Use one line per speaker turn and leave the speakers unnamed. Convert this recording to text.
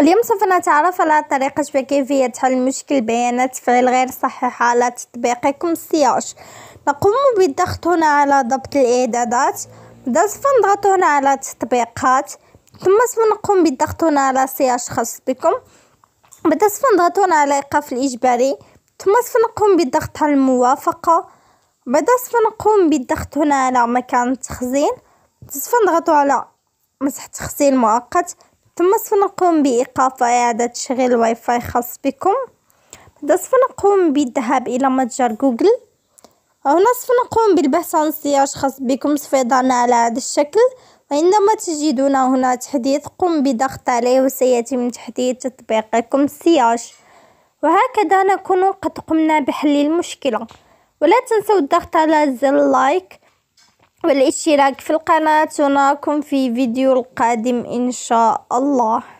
اليوم سوف نتعرف على طريقة كيفية حل مشكل بيانات فعل غير صحيحة على تطبيقكم سياش نقوم بالضغط هنا على ضبط الإعدادات سوف نضغط هنا على تطبيقات ثم سوف نقوم بالضغط هنا على سياش خاص بكم بعد سوف نضغط هنا على إيقاف الإجباري ثم سوف نقوم بالضغط على الموافقة بعد سوف نقوم بالضغط هنا على مكان التخزين سوف نضغط على مسح تخزين مؤقت ثم سوف نقوم بإيقاف إعادة تشغيل الواي فاي خاص بكم بعد سوف نقوم بالذهاب إلى متجر جوجل هنا سوف نقوم بالبحث عن سياج خاص بكم سوف يضعنا على هذا الشكل وعندما تجدون هنا تحديث قم بضغط عليه من تحديث تطبيقكم سياج وهكذا نكون قد قمنا بحل المشكلة ولا تنسوا الضغط على زر لايك والاشتراك في القناة ونراكم في فيديو القادم ان شاء الله